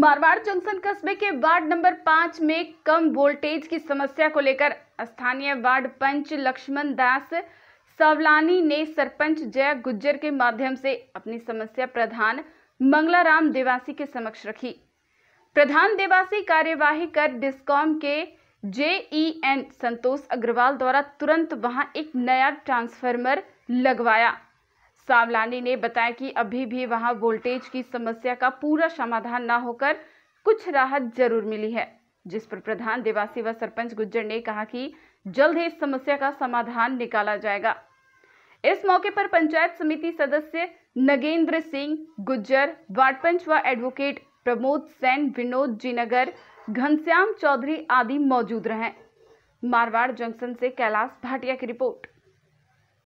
Marwar junction कस्बे के ward number पाँच में कम वोल्टेज की समस्या को लेकर स्थानीय वार्ड पंच लक्ष्मण दास सावलानी ने सरपंच जय गुज्जर के माध्यम से अपनी समस्या प्रधान मंगलाराम देवासी के समक्ष रखी प्रधान देवासी कार्यवाही कर डिस्कॉम के जेईएन संतोष अग्रवाल द्वारा तुरंत वहां एक नया ट्रांसफार्मर लगवाया सावलानी ने बताया कि अभी भी वहां वोल्टेज की समस्या का पूरा समाधान न होकर कुछ राहत जरूर मिली है जिस पर प्रधान देवासी व सरपंच गुज्जर ने कहा कि जल्द ही इस समस्या का समाधान निकाला जाएगा इस मौके पर पंचायत समिति सदस्य नगेंद्र सिंह गुज्जर वार्ड पंच व एडवोकेट प्रमोद सेन विनोद जीनगर घनश्याम चौधरी आदि मौजूद रहे मारवाड़ जंक्शन से कैलाश भाटिया की रिपोर्ट